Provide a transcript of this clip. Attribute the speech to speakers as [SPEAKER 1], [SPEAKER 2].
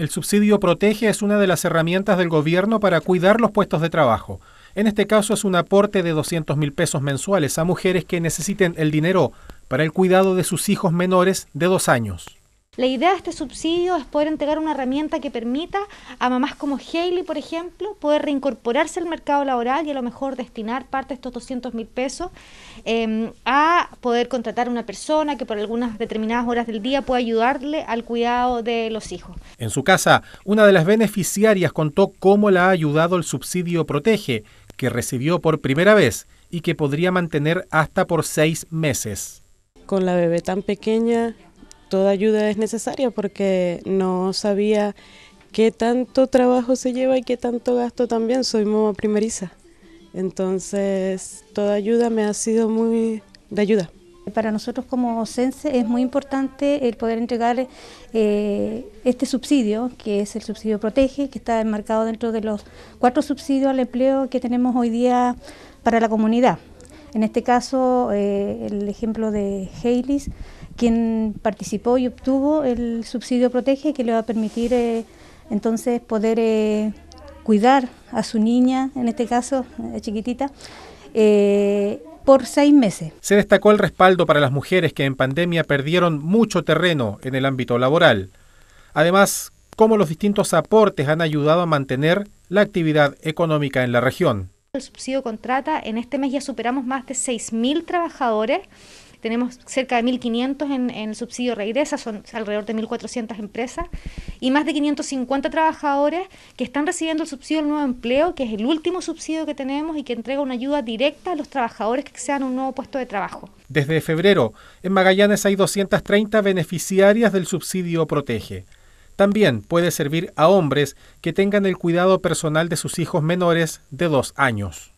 [SPEAKER 1] El subsidio protege es una de las herramientas del gobierno para cuidar los puestos de trabajo. En este caso es un aporte de 200 mil pesos mensuales a mujeres que necesiten el dinero para el cuidado de sus hijos menores de dos años.
[SPEAKER 2] La idea de este subsidio es poder entregar una herramienta que permita a mamás como Hailey, por ejemplo, poder reincorporarse al mercado laboral y a lo mejor destinar parte de estos 200 mil pesos em, a poder contratar a una persona que por algunas determinadas horas del día pueda ayudarle al cuidado de los hijos.
[SPEAKER 1] En su casa, una de las beneficiarias contó cómo la ha ayudado el subsidio Protege, que recibió por primera vez y que podría mantener hasta por seis meses.
[SPEAKER 3] Con la bebé tan pequeña toda ayuda es necesaria porque no sabía qué tanto trabajo se lleva y qué tanto gasto también. Soy mamá primeriza. Entonces, toda ayuda me ha sido muy de ayuda. Para nosotros como CENSE es muy importante el poder entregar eh, este subsidio, que es el subsidio Protege, que está enmarcado dentro de los cuatro subsidios al empleo que tenemos hoy día para la comunidad. En este caso, eh, el ejemplo de Haylis, quien participó y obtuvo el subsidio Protege, que le va a permitir eh, entonces poder eh, cuidar a su niña, en este caso, chiquitita. por seis meses.
[SPEAKER 1] Se destacó el respaldo para las mujeres que en pandemia perdieron mucho terreno en el ámbito laboral. Además, cómo los distintos aportes han ayudado a mantener la actividad económica en la región.
[SPEAKER 2] El subsidio contrata, en este mes ya superamos más de 6.000 trabajadores. Tenemos cerca de 1.500 en, el subsidio regresa, son alrededor de 1.400 empresas, y más de 550 trabajadores que están recibiendo el subsidio del nuevo empleo, que es el último subsidio que tenemos y que entrega una ayuda directa a los trabajadores que sean un nuevo puesto de trabajo.
[SPEAKER 1] Desde febrero, en Magallanes hay 230 beneficiarias del subsidio Protege. También puede servir a hombres que tengan el cuidado personal de sus hijos menores de dos años.